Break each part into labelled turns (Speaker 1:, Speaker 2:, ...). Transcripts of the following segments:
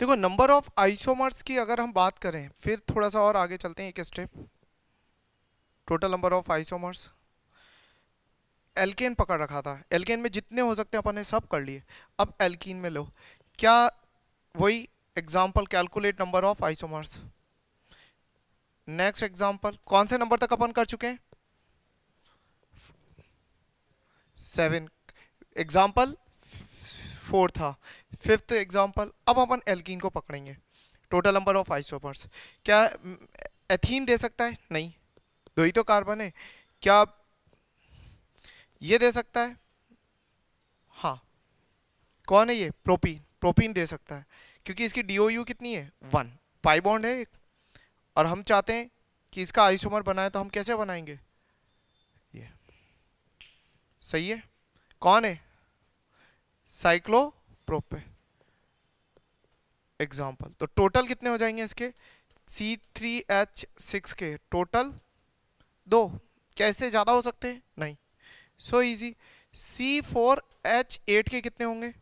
Speaker 1: देखो number of isomers की अगर हम बात करें फिर थोड़ा सा और आगे चलते हैं एक step total number of isomers alkane पकड़ रखा था एल्केन में जितने हो सकते हैं अपन ने सब कर लिए अब एल्कीन में लो क्या वही example calculate number of isomers next example कौन से नंबर तक अपन कर चुके हैं सेवन एग्जाम्पल फोर था फिफ्थ एग्जाम्पल अब अपन एल्किन को पकड़ेंगे टोटल नंबर ऑफ आइसोपर्स क्या एथीन दे सकता है नहीं दो ही तो कार्बन है क्या ये दे सकता है हाँ कौन है ये प्रोपीन प्रोपीन दे सकता है क्योंकि इसकी डी कितनी है वन पाई बॉन्ड है एक और हम चाहते हैं कि इसका आइसोमर बनाए तो हम कैसे बनाएंगे ये सही है कौन है साइक्लोप्रोपे एग्जाम्पल तो टोटल कितने हो जाएंगे इसके सी थ्री एच सिक्स के टोटल दो कैसे ज़्यादा हो सकते हैं नहीं so easy C four H eight के कितने होंगे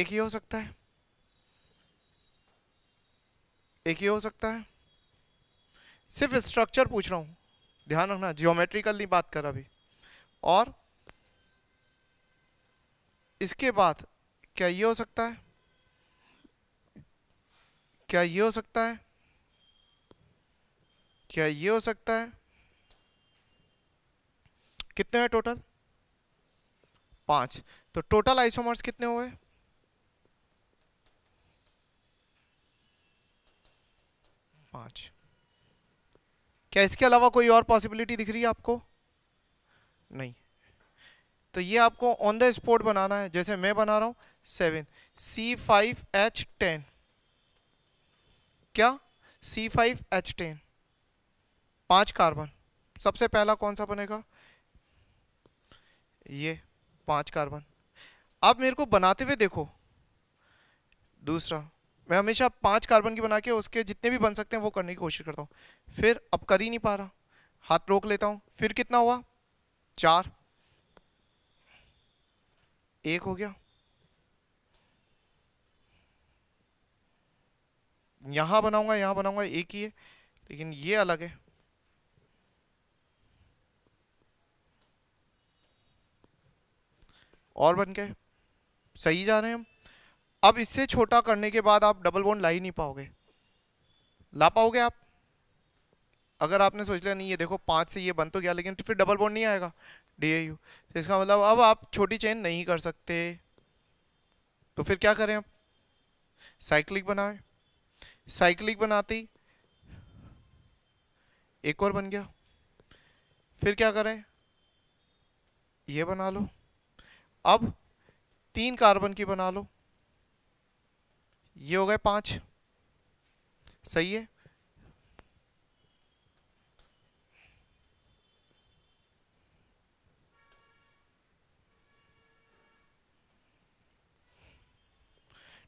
Speaker 1: एक ही हो सकता है एक ही हो सकता है सिर्फ स्ट्रक्चर पूछ रहा हूं ध्यान रखना जियोमेट्रिकल नहीं बात कर अभी और इसके बाद क्या ये हो सकता है क्या ये हो सकता है क्या ये हो सकता है कितने हैं टोटल पांच तो टोटल आइसोमर्स कितने हुए पांच क्या इसके अलावा कोई और पॉसिबिलिटी दिख रही है आपको नहीं तो ये आपको ऑन द स्पॉट बनाना है जैसे मैं बना रहा हूँ seven C five H ten क्या सी फाइव एच टेन पाँच कार्बन सबसे पहला कौन सा बनेगा ये पाँच कार्बन आप मेरे को बनाते हुए देखो दूसरा मैं हमेशा पांच कार्बन की बना के उसके जितने भी बन सकते हैं वो करने की कोशिश करता हूँ फिर अब कर ही नहीं पा रहा हाथ रोक लेता हूँ फिर कितना हुआ चार एक हो गया यहां बनाऊंगा यहां बनाऊंगा एक ही है लेकिन ये अलग है और बन गए सही जा रहे हैं हम अब इससे छोटा करने के बाद आप डबल बोन ला ही नहीं पाओगे ला पाओगे आप अगर आपने सोच लिया नहीं ये देखो पाँच से ये बन तो गया लेकिन तो फिर डबल बोन नहीं आएगा डी यू तो इसका मतलब अब आप छोटी चेन नहीं कर सकते तो फिर क्या करें आप साइक्लिक बनाए साइक्लिक बनाते ही एक और बन गया फिर क्या करें ये बना लो अब तीन कार्बन की बना लो ये हो गए पांच सही है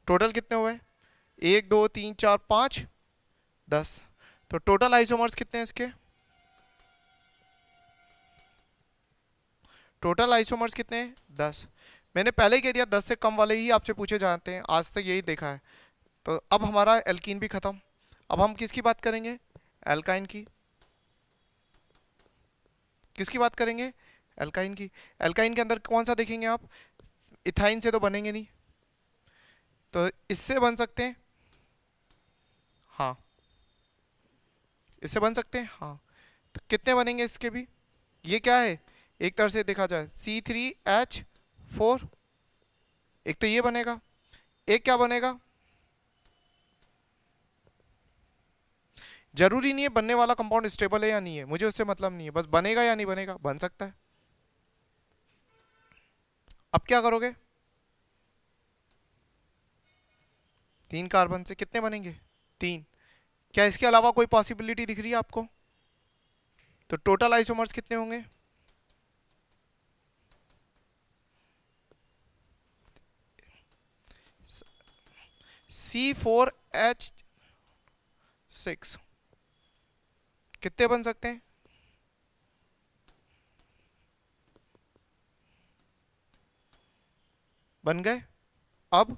Speaker 1: टोटल कितने हुए एक दो तीन चार पांच दस तो टोटल आइसोमर्स कितने हैं इसके टोटल आइसोमर्स कितने हैं दस मैंने पहले ही कह दिया दस से कम वाले ही आपसे पूछे जाते हैं आज तक यही देखा है तो अब हमारा एल्कीन भी ख़त्म अब हम किसकी बात करेंगे एल्काइन की किसकी बात करेंगे एल्काइन की एल्काइन के अंदर कौन सा देखेंगे आप इथाइन से तो बनेंगे नहीं तो इससे बन सकते हैं हाँ इससे बन सकते हैं हाँ तो कितने बनेंगे इसके भी ये क्या है एक तरह से देखा जाए सी थ्री एच फोर एक तो ये बनेगा एक क्या बनेगा जरूरी नहीं है बनने वाला कंपाउंड स्टेबल है या नहीं है मुझे उससे मतलब नहीं है बस बनेगा या नहीं बनेगा बन सकता है अब क्या करोगे तीन कार्बन से कितने बनेंगे तीन क्या इसके अलावा कोई पॉसिबिलिटी दिख रही है आपको तो टोटल आइसोमर्स कितने होंगे C4H6 कितने बन सकते हैं बन गए अब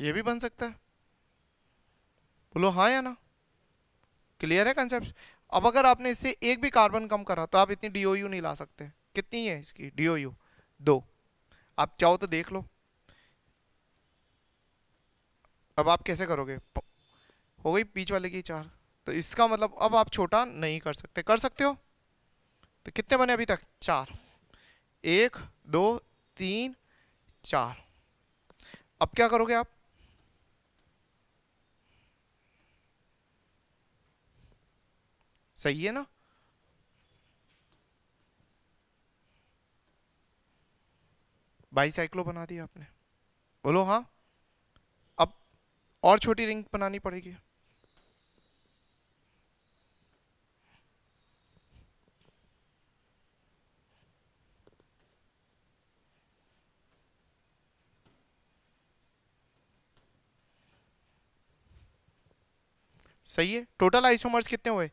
Speaker 1: ये भी बन सकता है बोलो हाँ या ना क्लियर है कंसेप्ट अब अगर आपने इससे एक भी कार्बन कम करा तो आप इतनी डीओयू नहीं ला सकते कितनी है इसकी डीओयू दो आप चाहो तो देख लो अब आप कैसे करोगे हो गई बीच वाले की चार तो इसका मतलब अब आप छोटा नहीं कर सकते कर सकते हो तो कितने बने अभी तक चार एक दो तीन चार अब क्या करोगे आप सही है ना बाईसाइक्लो बना दिया आपने बोलो हाँ अब और छोटी रिंग बनानी पड़ेगी सही है टोटल आइसोमर्स कितने हुए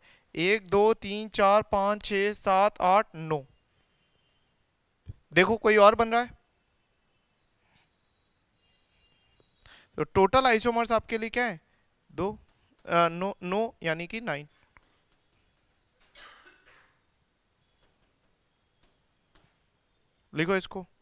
Speaker 1: एक दो तीन चार पांच छ सात आठ नौ देखो कोई और बन रहा है तो टोटल आइसोमर्स आपके लिए क्या है दो आ, नो नो यानी कि नाइन लिखो इसको